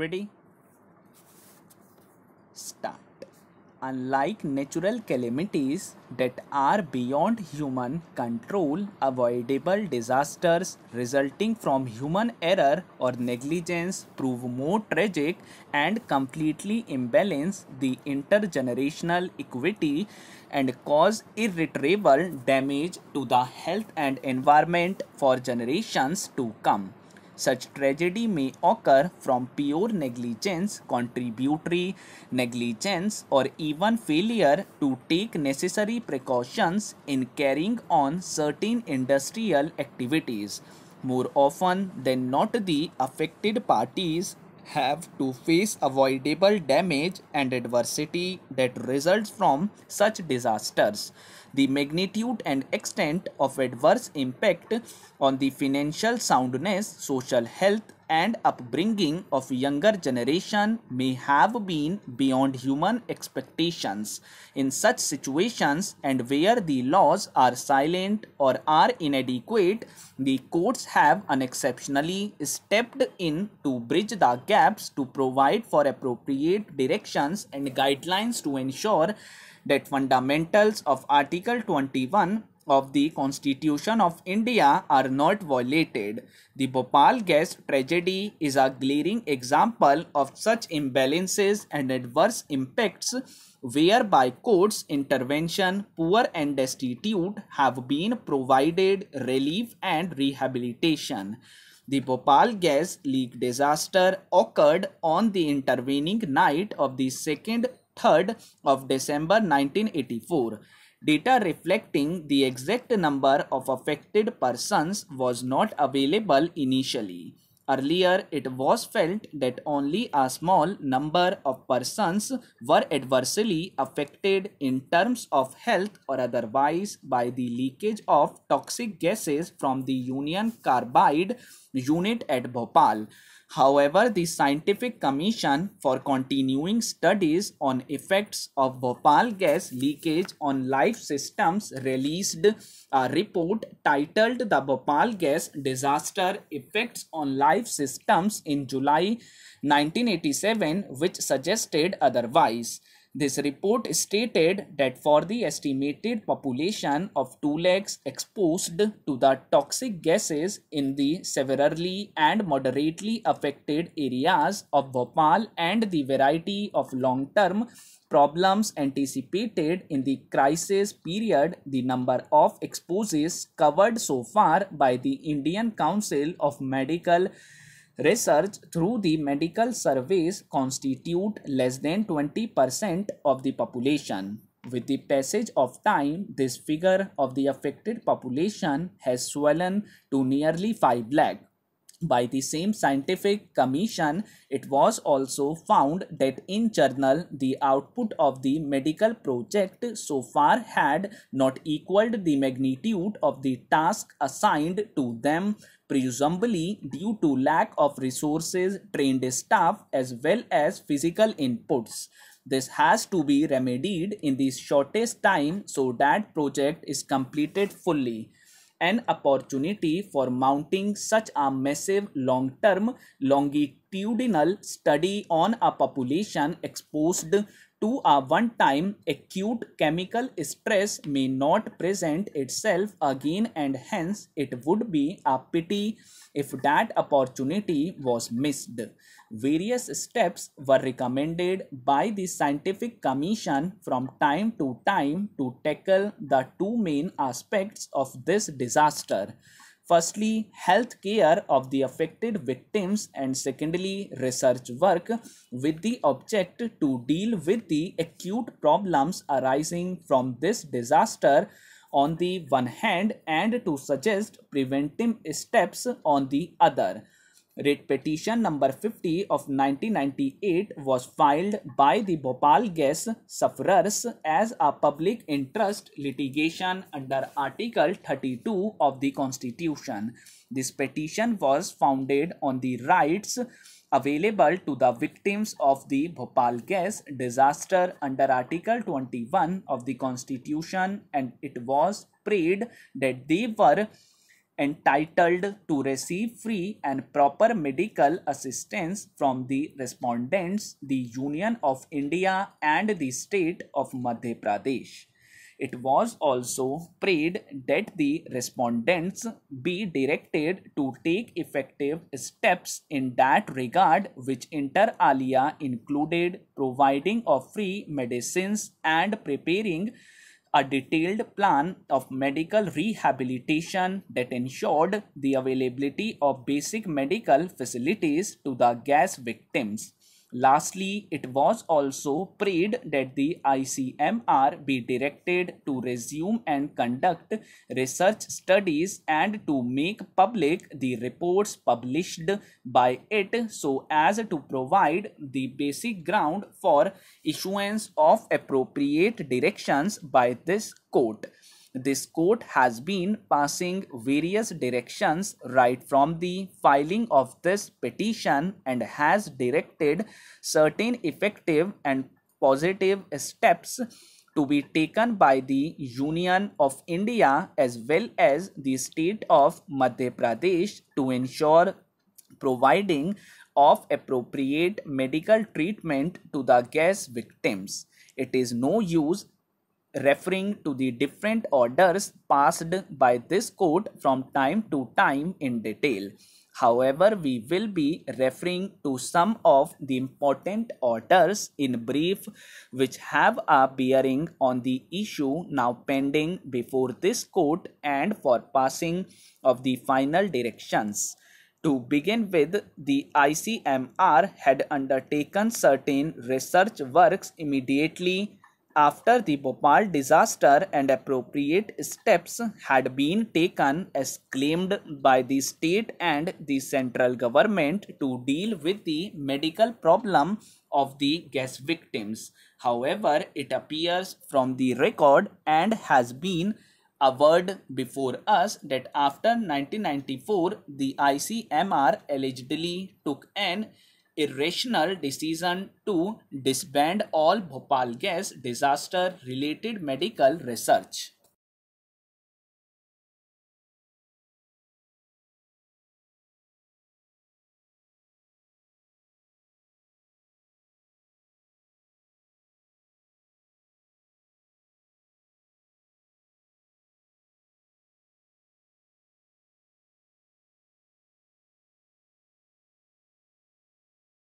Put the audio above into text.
ready start unlike natural calamities that are beyond human control avoidable disasters resulting from human error or negligence prove more tragic and completely imbalance the intergenerational equity and cause irreparable damage to the health and environment for generations to come such tragedy may occur from pure negligence, contributory negligence, or even failure to take necessary precautions in carrying on certain industrial activities. More often than not, the affected parties have to face avoidable damage and adversity that results from such disasters. The magnitude and extent of adverse impact on the financial soundness, social health, and upbringing of younger generation may have been beyond human expectations. In such situations and where the laws are silent or are inadequate, the courts have unexceptionally stepped in to bridge the gaps to provide for appropriate directions and guidelines to ensure that fundamentals of Article 21 of the Constitution of India are not violated. The Bhopal gas tragedy is a glaring example of such imbalances and adverse impacts whereby courts intervention poor and destitute have been provided relief and rehabilitation. The Bhopal gas leak disaster occurred on the intervening night of the 2nd 3rd of December 1984 data reflecting the exact number of affected persons was not available initially. Earlier, it was felt that only a small number of persons were adversely affected in terms of health or otherwise by the leakage of toxic gases from the Union Carbide unit at Bhopal. However, the Scientific Commission for Continuing Studies on Effects of Bhopal Gas Leakage on Life Systems released a report titled The Bhopal Gas Disaster Effects on Life five systems in July 1987 which suggested otherwise. This report stated that for the estimated population of 2 legs exposed to the toxic gases in the severely and moderately affected areas of Bhopal and the variety of long-term problems anticipated in the crisis period, the number of exposes covered so far by the Indian Council of Medical research through the medical surveys constitute less than 20% of the population. With the passage of time, this figure of the affected population has swollen to nearly 5 lakh. By the same scientific commission, it was also found that in journal, the output of the medical project so far had not equaled the magnitude of the task assigned to them presumably due to lack of resources, trained staff as well as physical inputs. This has to be remedied in the shortest time so that project is completed fully. An opportunity for mounting such a massive long-term longitudinal study on a population exposed to a one time acute chemical stress may not present itself again and hence it would be a pity if that opportunity was missed. Various steps were recommended by the scientific commission from time to time to tackle the two main aspects of this disaster firstly health care of the affected victims and secondly research work with the object to deal with the acute problems arising from this disaster on the one hand and to suggest preventive steps on the other Writ petition number 50 of 1998 was filed by the Bhopal gas sufferers as a public interest litigation under Article 32 of the Constitution. This petition was founded on the rights available to the victims of the Bhopal gas disaster under Article 21 of the Constitution and it was prayed that they were entitled to receive free and proper medical assistance from the respondents, the Union of India and the state of Madhya Pradesh. It was also prayed that the respondents be directed to take effective steps in that regard, which inter alia included providing of free medicines and preparing a detailed plan of medical rehabilitation that ensured the availability of basic medical facilities to the gas victims. Lastly, it was also prayed that the ICMR be directed to resume and conduct research studies and to make public the reports published by it so as to provide the basic ground for issuance of appropriate directions by this court. This court has been passing various directions right from the filing of this petition and has directed certain effective and positive steps to be taken by the Union of India as well as the state of Madhya Pradesh to ensure providing of appropriate medical treatment to the gas victims. It is no use referring to the different orders passed by this code from time to time in detail. However, we will be referring to some of the important orders in brief which have a bearing on the issue now pending before this court and for passing of the final directions. To begin with, the ICMR had undertaken certain research works immediately after the Bhopal disaster and appropriate steps had been taken as claimed by the state and the central government to deal with the medical problem of the gas victims. However, it appears from the record and has been averred before us that after 1994, the ICMR allegedly took an irrational decision to disband all Bhopal gas disaster related medical research.